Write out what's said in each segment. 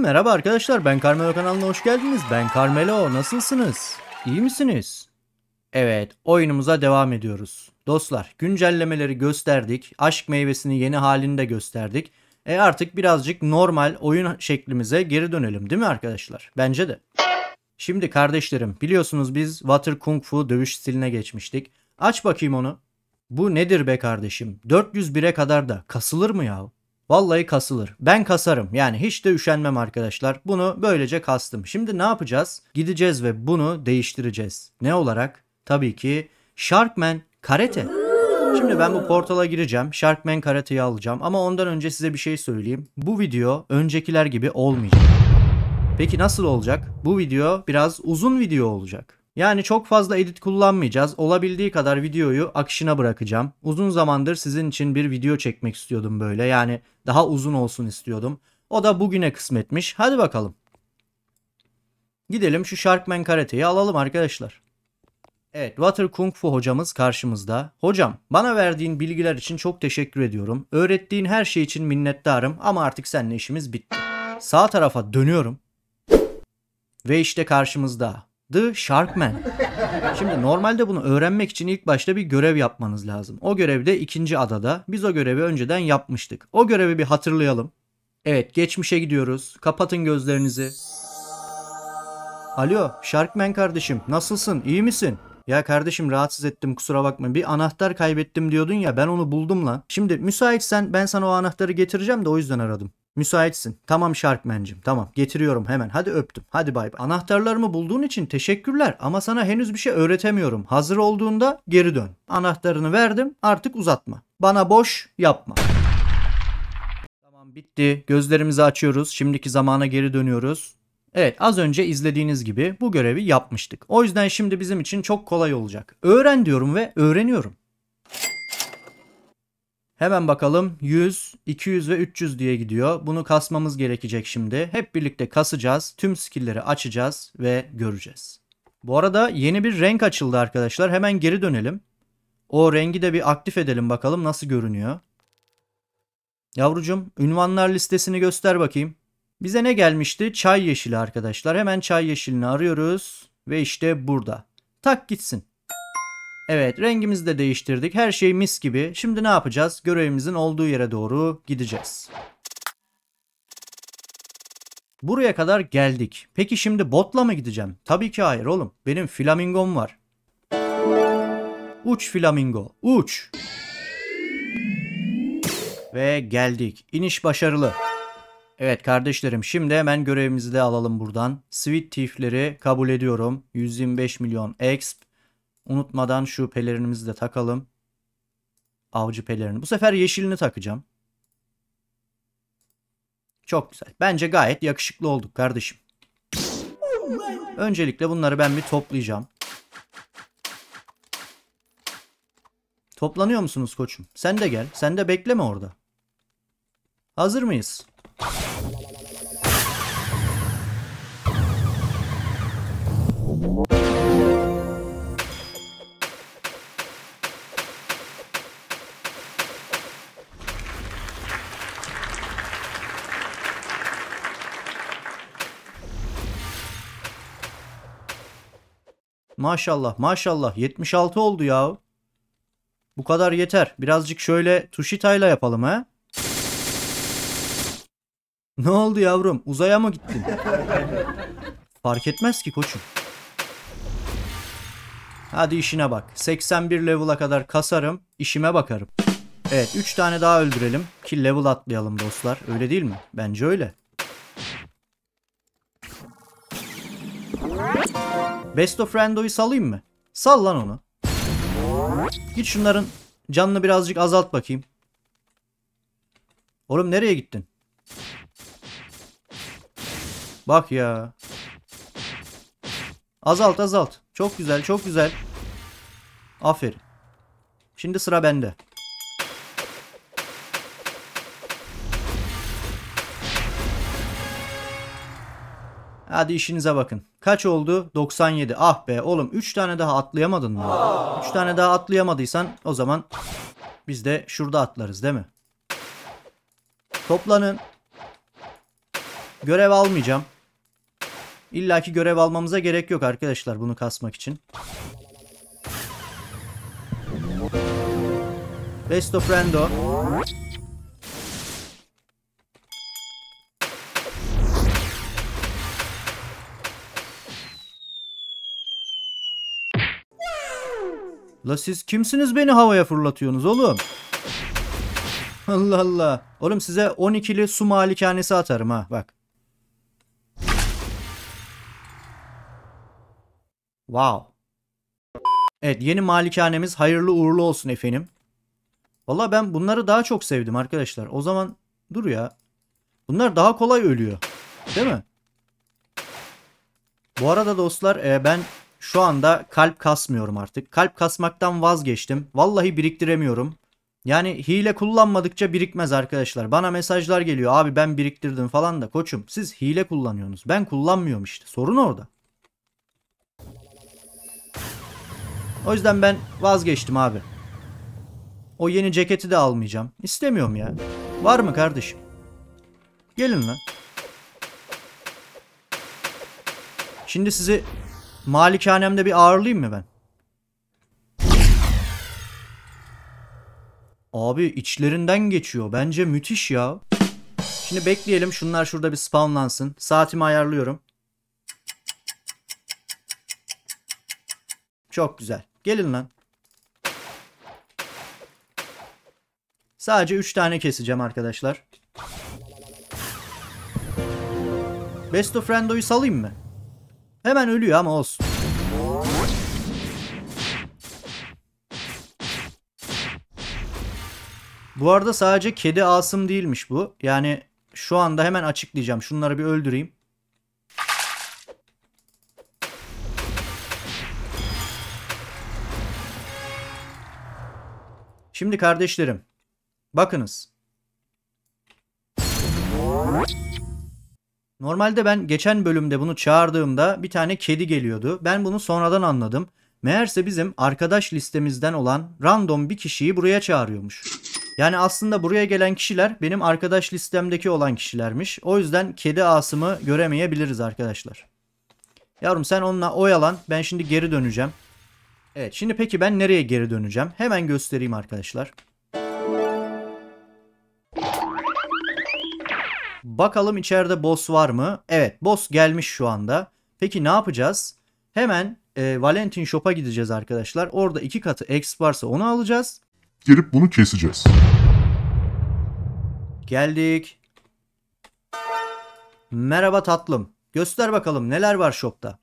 Merhaba arkadaşlar ben Carmelo kanalına hoş geldiniz. Ben Carmelo nasılsınız? İyi misiniz? Evet oyunumuza devam ediyoruz. Dostlar güncellemeleri gösterdik. Aşk meyvesini yeni halinde gösterdik. E artık birazcık normal oyun şeklimize geri dönelim değil mi arkadaşlar? Bence de. Şimdi kardeşlerim biliyorsunuz biz Water Kung Fu dövüş stiline geçmiştik. Aç bakayım onu. Bu nedir be kardeşim? 401'e kadar da kasılır mı yahu? Vallahi kasılır. Ben kasarım. Yani hiç de üşenmem arkadaşlar. Bunu böylece kastım. Şimdi ne yapacağız? Gideceğiz ve bunu değiştireceğiz. Ne olarak? Tabii ki Sharkman karate. Şimdi ben bu portala gireceğim. Sharkman karateyi alacağım. Ama ondan önce size bir şey söyleyeyim. Bu video öncekiler gibi olmayacak. Peki nasıl olacak? Bu video biraz uzun video olacak. Yani çok fazla edit kullanmayacağız. Olabildiği kadar videoyu akışına bırakacağım. Uzun zamandır sizin için bir video çekmek istiyordum böyle. Yani daha uzun olsun istiyordum. O da bugüne kısmetmiş. Hadi bakalım. Gidelim şu Sharkman Karate'yi alalım arkadaşlar. Evet Water Kung Fu hocamız karşımızda. Hocam bana verdiğin bilgiler için çok teşekkür ediyorum. Öğrettiğin her şey için minnettarım ama artık seninle işimiz bitti. Sağ tarafa dönüyorum. Ve işte karşımızda The Sharkman. Şimdi normalde bunu öğrenmek için ilk başta bir görev yapmanız lazım. O görevde de ikinci adada. Biz o görevi önceden yapmıştık. O görevi bir hatırlayalım. Evet geçmişe gidiyoruz. Kapatın gözlerinizi. Alo Sharkman kardeşim nasılsın İyi misin? Ya kardeşim rahatsız ettim kusura bakma. Bir anahtar kaybettim diyordun ya ben onu buldum lan. Şimdi müsaitsen ben sana o anahtarı getireceğim de o yüzden aradım. Müsaitsin. Tamam Sharkman'cim. Tamam. Getiriyorum hemen. Hadi öptüm. Hadi bay bay. Anahtarlarımı bulduğun için teşekkürler ama sana henüz bir şey öğretemiyorum. Hazır olduğunda geri dön. Anahtarını verdim. Artık uzatma. Bana boş yapma. Tamam bitti. Gözlerimizi açıyoruz. Şimdiki zamana geri dönüyoruz. Evet az önce izlediğiniz gibi bu görevi yapmıştık. O yüzden şimdi bizim için çok kolay olacak. Öğren diyorum ve öğreniyorum. Hemen bakalım 100, 200 ve 300 diye gidiyor. Bunu kasmamız gerekecek şimdi. Hep birlikte kasacağız. Tüm skill'leri açacağız ve göreceğiz. Bu arada yeni bir renk açıldı arkadaşlar. Hemen geri dönelim. O rengi de bir aktif edelim bakalım nasıl görünüyor. Yavrucum ünvanlar listesini göster bakayım. Bize ne gelmişti? Çay yeşili arkadaşlar. Hemen çay yeşilini arıyoruz. Ve işte burada. Tak gitsin. Evet rengimizi de değiştirdik. Her şey mis gibi. Şimdi ne yapacağız? Görevimizin olduğu yere doğru gideceğiz. Buraya kadar geldik. Peki şimdi botla mı gideceğim? Tabii ki hayır oğlum. Benim flamingom var. Uç flamingo. Uç. Ve geldik. İniş başarılı. Evet kardeşlerim şimdi hemen görevimizi de alalım buradan. Sweet Thief'leri kabul ediyorum. 125 milyon exp. Unutmadan şu pelerinimizi de takalım. Avcı pelerini. Bu sefer yeşilini takacağım. Çok güzel. Bence gayet yakışıklı olduk kardeşim. Öncelikle bunları ben bir toplayacağım. Toplanıyor musunuz koçum? Sen de gel. Sen de bekleme orada. Hazır mıyız? maşallah maşallah 76 oldu ya. Bu kadar yeter. Birazcık şöyle tuşitayla yapalım ha. Ne oldu yavrum? Uzaya mı gittin? Fark etmez ki koçum. Hadi işine bak. 81 level'a kadar kasarım, işime bakarım. Evet, 3 tane daha öldürelim ki level atlayalım dostlar. Öyle değil mi? Bence öyle. Best of Rando'yu salayım mı? Sal lan onu. Git şunların canını birazcık azalt bakayım. Oğlum nereye gittin? Bak ya. Azalt azalt. Çok güzel çok güzel. Aferin. Şimdi sıra bende. Hadi işinize bakın. Kaç oldu? 97. Ah be oğlum 3 tane daha atlayamadın mı? 3 tane daha atlayamadıysan o zaman biz de şurada atlarız değil mi? Toplanın. Görev almayacağım. İlla ki görev almamıza gerek yok arkadaşlar bunu kasmak için. Best of Rando. da siz kimsiniz beni havaya fırlatıyorsunuz oğlum? Allah Allah. Oğlum size 12'li su malikanesi atarım ha bak. Wow. Evet yeni malikanemiz hayırlı uğurlu olsun efendim. Valla ben bunları daha çok sevdim arkadaşlar. O zaman dur ya. Bunlar daha kolay ölüyor. Değil mi? Bu arada dostlar e, ben şu anda kalp kasmıyorum artık. Kalp kasmaktan vazgeçtim. Vallahi biriktiremiyorum. Yani hile kullanmadıkça birikmez arkadaşlar. Bana mesajlar geliyor. Abi ben biriktirdim falan da koçum. Siz hile kullanıyorsunuz. Ben kullanmıyorum işte. Sorun orada. O yüzden ben vazgeçtim abi. O yeni ceketi de almayacağım. İstemiyorum ya. Var mı kardeşim? Gelin lan. Şimdi sizi Malikanemde bir ağırlayayım mı ben? Abi içlerinden geçiyor. Bence müthiş ya. Şimdi bekleyelim. Şunlar şurada bir spawnlansın. Saatimi ayarlıyorum. Çok güzel. Gelin lan. Sadece 3 tane keseceğim arkadaşlar. Best of Friendo'yu salayım mı? Hemen ölüyor ama olsun. Bu arada sadece kedi asım değilmiş bu. Yani şu anda hemen açıklayacağım. Şunları bir öldüreyim. Şimdi kardeşlerim, bakınız. Normalde ben geçen bölümde bunu çağırdığımda bir tane kedi geliyordu. Ben bunu sonradan anladım. Meğerse bizim arkadaş listemizden olan random bir kişiyi buraya çağırıyormuş. Yani aslında buraya gelen kişiler benim arkadaş listemdeki olan kişilermiş. O yüzden kedi Asım'ı göremeyebiliriz arkadaşlar. Yavrum sen onunla oyalan. Ben şimdi geri döneceğim. Evet şimdi peki ben nereye geri döneceğim? Hemen göstereyim arkadaşlar. Bakalım içeride boss var mı? Evet boss gelmiş şu anda. Peki ne yapacağız? Hemen e, Valentin Shop'a gideceğiz arkadaşlar. Orada iki katı X varsa onu alacağız. Girip bunu keseceğiz. Geldik. Merhaba tatlım. Göster bakalım neler var shop'ta.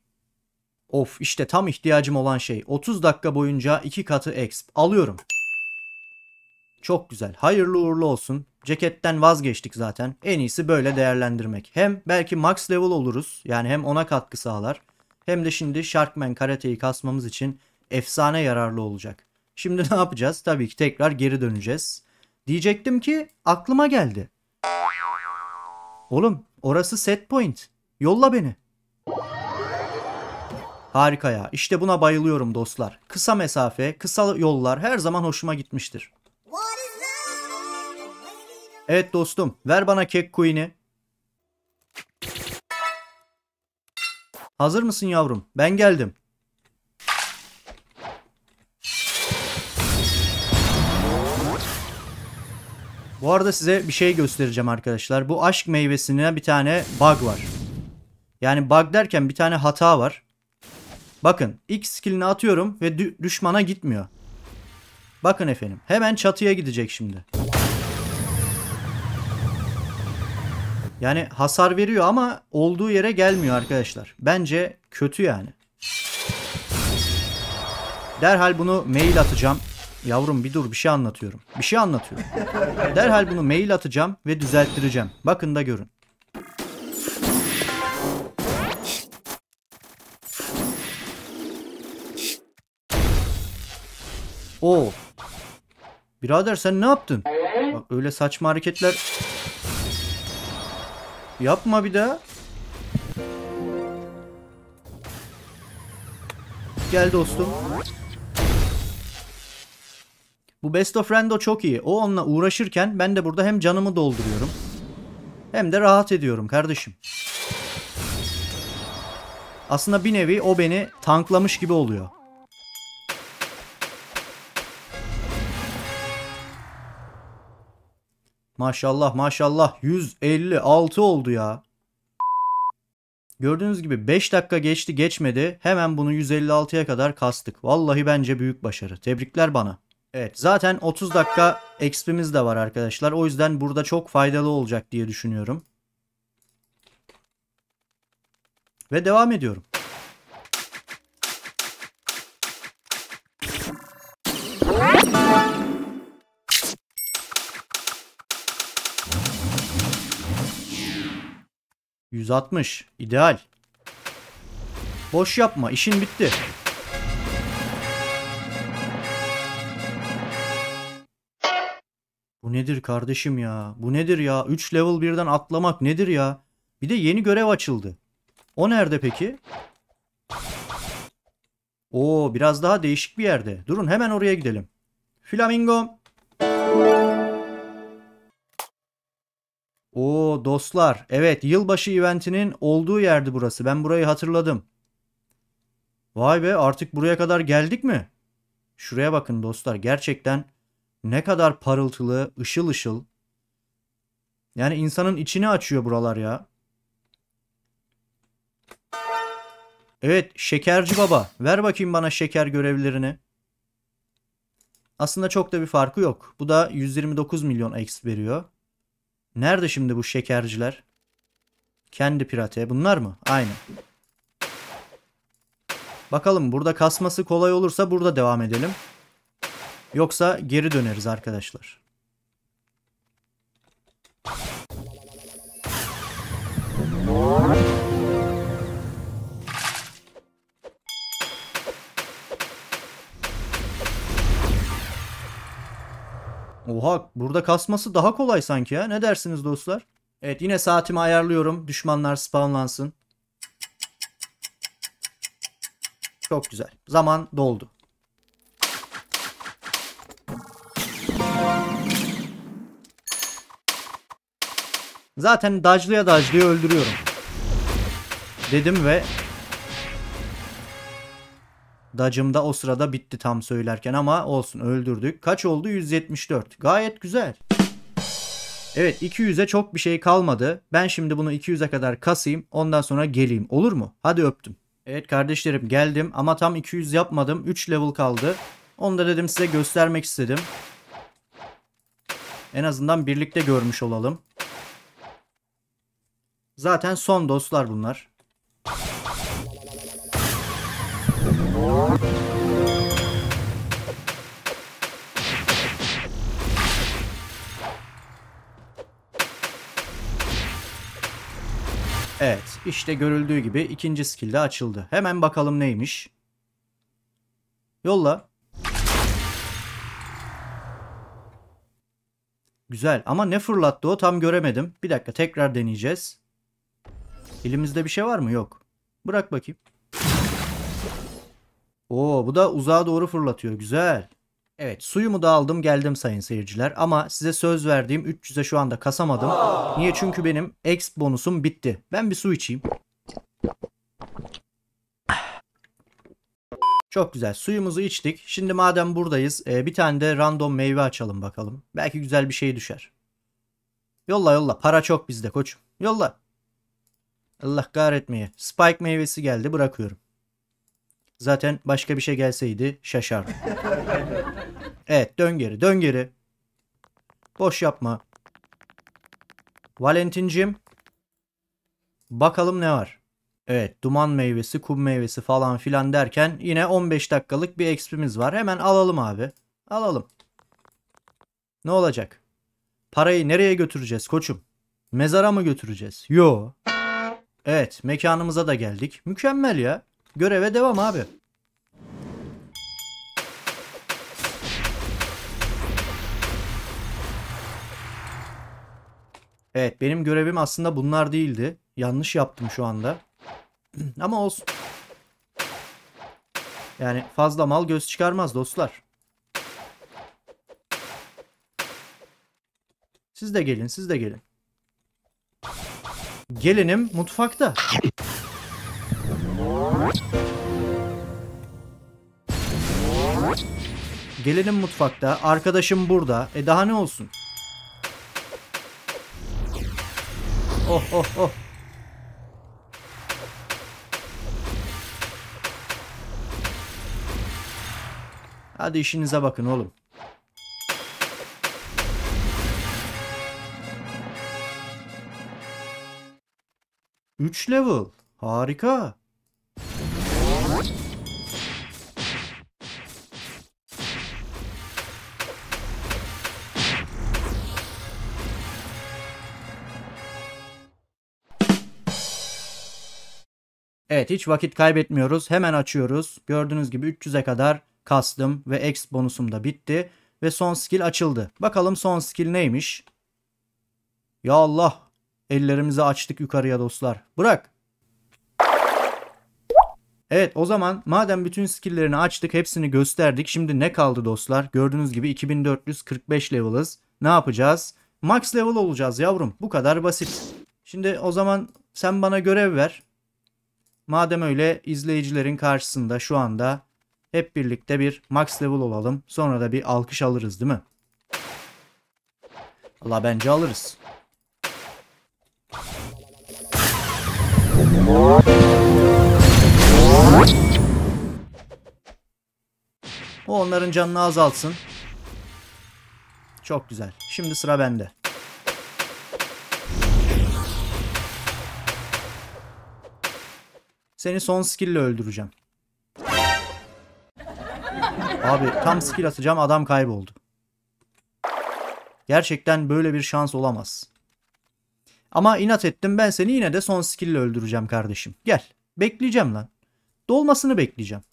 Of işte tam ihtiyacım olan şey. 30 dakika boyunca iki katı exp. Alıyorum. Çok güzel. Hayırlı uğurlu olsun. Ceketten vazgeçtik zaten. En iyisi böyle değerlendirmek. Hem belki max level oluruz. Yani hem ona katkı sağlar. Hem de şimdi Sharkman karateyi kasmamız için efsane yararlı olacak. Şimdi ne yapacağız? Tabii ki tekrar geri döneceğiz. Diyecektim ki aklıma geldi. Oğlum orası set point. Yolla beni. Harika ya. İşte buna bayılıyorum dostlar. Kısa mesafe, kısa yollar her zaman hoşuma gitmiştir. Evet dostum ver bana kek queen'i. Hazır mısın yavrum? Ben geldim. Bu arada size bir şey göstereceğim arkadaşlar. Bu aşk meyvesine bir tane bug var. Yani bug derken bir tane hata var. Bakın ilk skillini atıyorum ve düşmana gitmiyor. Bakın efendim hemen çatıya gidecek şimdi. Yani hasar veriyor ama olduğu yere gelmiyor arkadaşlar. Bence kötü yani. Derhal bunu mail atacağım. Yavrum bir dur bir şey anlatıyorum. Bir şey anlatıyorum. Derhal bunu mail atacağım ve düzelttireceğim. Bakın da görün. O. Birader sen ne yaptın? Bak öyle saçma hareketler Yapma bir daha. Gel dostum. Bu Best of Rando çok iyi. O onunla uğraşırken ben de burada hem canımı dolduruyorum. Hem de rahat ediyorum kardeşim. Aslında bir nevi o beni tanklamış gibi oluyor. Maşallah maşallah 156 oldu ya. Gördüğünüz gibi 5 dakika geçti geçmedi. Hemen bunu 156'ya kadar kastık. Vallahi bence büyük başarı. Tebrikler bana. Evet zaten 30 dakika XP'miz de var arkadaşlar. O yüzden burada çok faydalı olacak diye düşünüyorum. Ve devam ediyorum. 160. İdeal. Boş yapma. işin bitti. Bu nedir kardeşim ya? Bu nedir ya? 3 level birden atlamak nedir ya? Bir de yeni görev açıldı. O nerede peki? Oo biraz daha değişik bir yerde. Durun hemen oraya gidelim. Flamingo. Oo dostlar. Evet yılbaşı eventinin olduğu yerdi burası. Ben burayı hatırladım. Vay be artık buraya kadar geldik mi? Şuraya bakın dostlar. Gerçekten ne kadar parıltılı, ışıl ışıl. Yani insanın içini açıyor buralar ya. Evet şekerci baba. Ver bakayım bana şeker görevlerini. Aslında çok da bir farkı yok. Bu da 129 milyon X veriyor. Nerede şimdi bu şekerciler? Kendi pirate. Bunlar mı? Aynen. Bakalım burada kasması kolay olursa burada devam edelim. Yoksa geri döneriz arkadaşlar. Oha burada kasması daha kolay sanki ya. Ne dersiniz dostlar? Evet yine saatimi ayarlıyorum. Düşmanlar spawnlansın. Çok güzel. Zaman doldu. Zaten dajlıya dajlıya öldürüyorum. Dedim ve dacım da o sırada bitti tam söylerken ama olsun öldürdük. Kaç oldu? 174. Gayet güzel. Evet 200'e çok bir şey kalmadı. Ben şimdi bunu 200'e kadar kasayım ondan sonra geleyim olur mu? Hadi öptüm. Evet kardeşlerim geldim ama tam 200 yapmadım. 3 level kaldı. Onu da dedim size göstermek istedim. En azından birlikte görmüş olalım. Zaten son dostlar bunlar. Evet işte görüldüğü gibi ikinci skill de açıldı. Hemen bakalım neymiş. Yolla. Güzel ama ne fırlattı o tam göremedim. Bir dakika tekrar deneyeceğiz. Elimizde bir şey var mı? Yok. Bırak bakayım. Oo bu da uzağa doğru fırlatıyor. Güzel. Evet suyumu da aldım geldim sayın seyirciler ama size söz verdiğim 300'e şu anda kasamadım. Aa. Niye? Çünkü benim ex bonusum bitti. Ben bir su içeyim. Çok güzel suyumuzu içtik. Şimdi madem buradayız e, bir tane de random meyve açalım bakalım. Belki güzel bir şey düşer. Yolla yolla para çok bizde koçum. Yolla. Allah kahretmeye. Spike meyvesi geldi bırakıyorum. Zaten başka bir şey gelseydi şaşardım. evet dön geri dön geri. Boş yapma. Valentincim. Bakalım ne var. Evet duman meyvesi, kum meyvesi falan filan derken yine 15 dakikalık bir expimiz var. Hemen alalım abi. Alalım. Ne olacak? Parayı nereye götüreceğiz koçum? Mezara mı götüreceğiz? Yo. Evet mekanımıza da geldik. Mükemmel ya. Göreve devam abi. Evet benim görevim aslında bunlar değildi. Yanlış yaptım şu anda. Ama olsun. Yani fazla mal göz çıkarmaz dostlar. Siz de gelin siz de gelin. Gelinim mutfakta. Gelinim mutfakta. Arkadaşım burada. E daha ne olsun? Oh oh oh. Hadi işinize bakın oğlum. Üç level. Harika. Evet hiç vakit kaybetmiyoruz. Hemen açıyoruz. Gördüğünüz gibi 300'e kadar kastım ve X bonusum da bitti. Ve son skill açıldı. Bakalım son skill neymiş? Ya Allah. Ellerimizi açtık yukarıya dostlar. Bırak. Evet o zaman madem bütün skilllerini açtık hepsini gösterdik. Şimdi ne kaldı dostlar? Gördüğünüz gibi 2445 level'ız. Ne yapacağız? Max level olacağız yavrum. Bu kadar basit. Şimdi o zaman sen bana görev ver. Madem öyle izleyicilerin karşısında şu anda hep birlikte bir max level olalım. Sonra da bir alkış alırız değil mi? Valla bence alırız. O onların canını azaltsın. Çok güzel. Şimdi sıra bende. Seni son skill ile öldüreceğim. Abi tam skill atacağım adam kayboldu. Gerçekten böyle bir şans olamaz. Ama inat ettim ben seni yine de son skill ile öldüreceğim kardeşim. Gel. Bekleyeceğim lan. Dolmasını bekleyeceğim.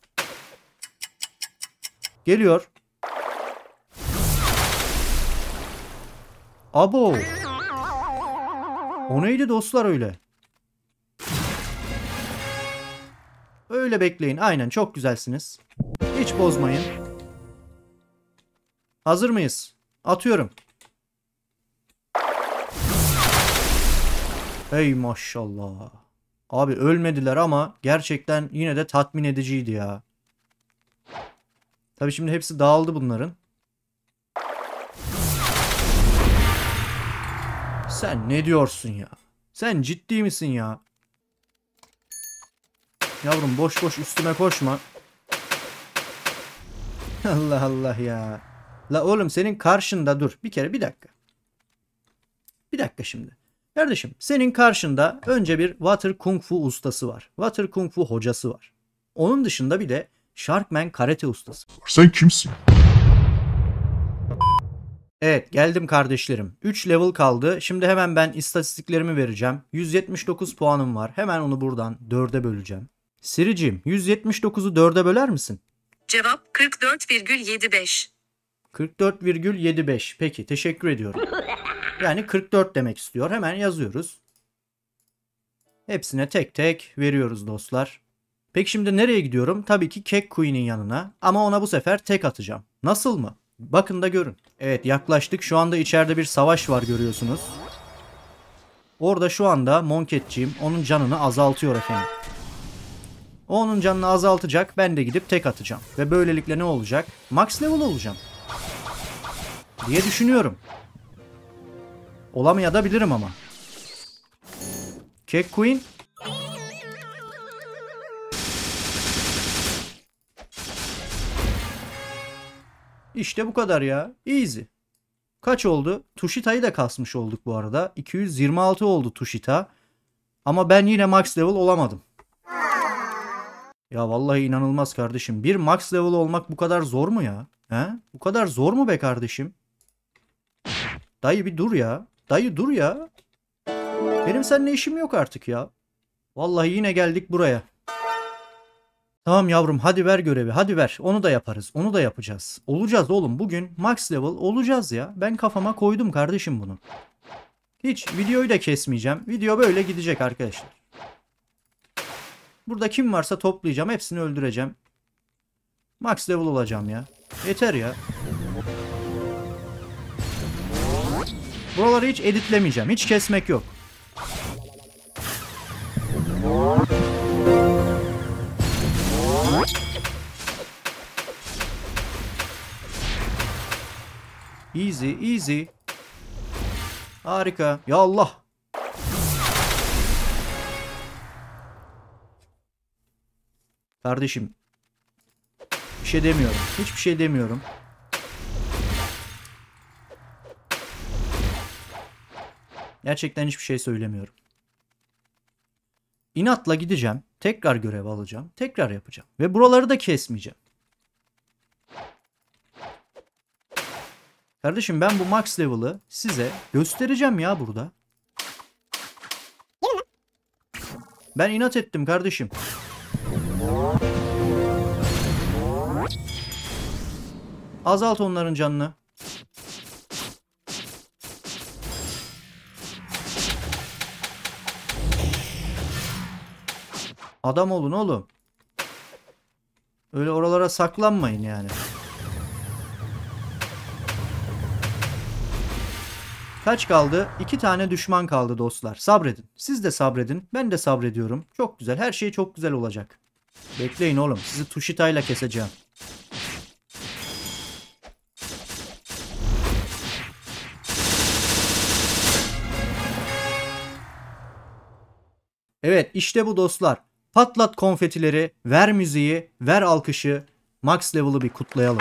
Geliyor. Abo. O neydi dostlar öyle? Öyle bekleyin. Aynen çok güzelsiniz. Hiç bozmayın. Hazır mıyız? Atıyorum. Ey maşallah. Abi ölmediler ama gerçekten yine de tatmin ediciydi ya. Tabi şimdi hepsi dağıldı bunların. Sen ne diyorsun ya? Sen ciddi misin ya? Yavrum boş boş üstüme koşma. Allah Allah ya. La oğlum senin karşında dur. Bir kere bir dakika. Bir dakika şimdi. Kardeşim senin karşında önce bir Water Kung Fu ustası var. Water Kung Fu hocası var. Onun dışında bir de Sharkman karate ustası. Sen kimsin? Evet geldim kardeşlerim. 3 level kaldı. Şimdi hemen ben istatistiklerimi vereceğim. 179 puanım var. Hemen onu buradan 4'e böleceğim. Siricim 179'u 4'e böler misin? Cevap 44,75. 44,75. Peki teşekkür ediyorum. Yani 44 demek istiyor. Hemen yazıyoruz. Hepsine tek tek veriyoruz dostlar. Peki şimdi nereye gidiyorum? Tabii ki Kek Queen'in yanına. Ama ona bu sefer tek atacağım. Nasıl mı? Bakın da görün. Evet yaklaştık. Şu anda içeride bir savaş var görüyorsunuz. Orada şu anda Monketçiğim onun canını azaltıyor efendim. O onun canını azaltacak. Ben de gidip tek atacağım. Ve böylelikle ne olacak? Max level olacağım. Diye düşünüyorum. Olamayabilirim ama. Cake Queen. İşte bu kadar ya. Easy. Kaç oldu? Tushita'yı da kasmış olduk bu arada. 226 oldu Tushita. Ama ben yine max level olamadım. Ya vallahi inanılmaz kardeşim. Bir max level olmak bu kadar zor mu ya? He? Bu kadar zor mu be kardeşim? Dayı bir dur ya. Dayı dur ya. Benim seninle işim yok artık ya. Vallahi yine geldik buraya. Tamam yavrum hadi ver görevi hadi ver. Onu da yaparız. Onu da yapacağız. Olacağız oğlum bugün max level olacağız ya. Ben kafama koydum kardeşim bunu. Hiç videoyu da kesmeyeceğim. Video böyle gidecek arkadaşlar. Burada kim varsa toplayacağım. Hepsini öldüreceğim. Max level olacağım ya. Yeter ya. Buraları hiç editlemeyeceğim. Hiç kesmek yok. Easy, easy. Harika. Ya Allah. Kardeşim. Bir şey demiyorum. Hiçbir şey demiyorum. Gerçekten hiçbir şey söylemiyorum. İnatla gideceğim. Tekrar görev alacağım. Tekrar yapacağım. Ve buraları da kesmeyeceğim. Kardeşim ben bu max level'ı size göstereceğim ya burada. Ben inat ettim kardeşim. Azalt onların canını. Adam olun oğlum. Öyle oralara saklanmayın yani. Kaç kaldı? İki tane düşman kaldı dostlar. Sabredin. Siz de sabredin. Ben de sabrediyorum. Çok güzel. Her şey çok güzel olacak. Bekleyin oğlum. Sizi Tushita'yla keseceğim. Evet işte bu dostlar. Patlat konfetileri, ver müziği, ver alkışı. Max Level'ı bir kutlayalım.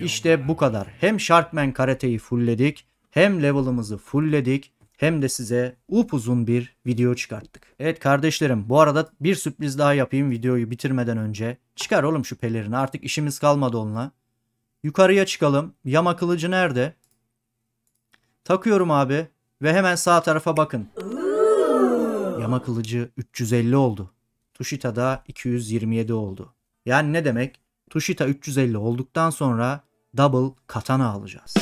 İşte bu kadar. Hem Sharkman Karate'yi fullledik hem level'ımızı fullledik hem de size upuzun bir video çıkarttık. Evet kardeşlerim bu arada bir sürpriz daha yapayım videoyu bitirmeden önce. Çıkar oğlum şu pelerini artık işimiz kalmadı onunla. Yukarıya çıkalım. Yama kılıcı nerede? Takıyorum abi ve hemen sağ tarafa bakın. Yama kılıcı 350 oldu. Tushita da 227 oldu. Yani ne demek? Tushita 350 olduktan sonra double katana alacağız.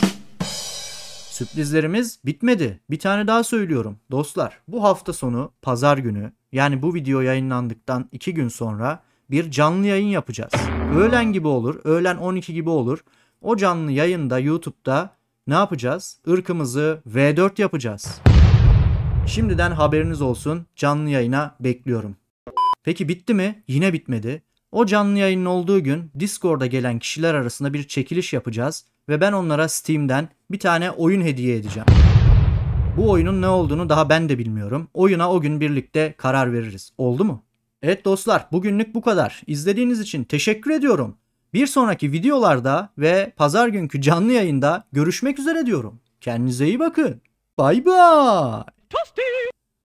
Sürprizlerimiz bitmedi. Bir tane daha söylüyorum. Dostlar bu hafta sonu pazar günü yani bu video yayınlandıktan 2 gün sonra bir canlı yayın yapacağız. Öğlen gibi olur. Öğlen 12 gibi olur. O canlı yayında YouTube'da ne yapacağız? Irkımızı V4 yapacağız. Şimdiden haberiniz olsun. Canlı yayına bekliyorum. Peki bitti mi? Yine bitmedi. O canlı yayının olduğu gün Discord'a gelen kişiler arasında bir çekiliş yapacağız ve ben onlara Steam'den bir tane oyun hediye edeceğim. Bu oyunun ne olduğunu daha ben de bilmiyorum. Oyuna o gün birlikte karar veririz. Oldu mu? Evet dostlar bugünlük bu kadar. İzlediğiniz için teşekkür ediyorum. Bir sonraki videolarda ve pazar günkü canlı yayında görüşmek üzere diyorum. Kendinize iyi bakın. Bay bay.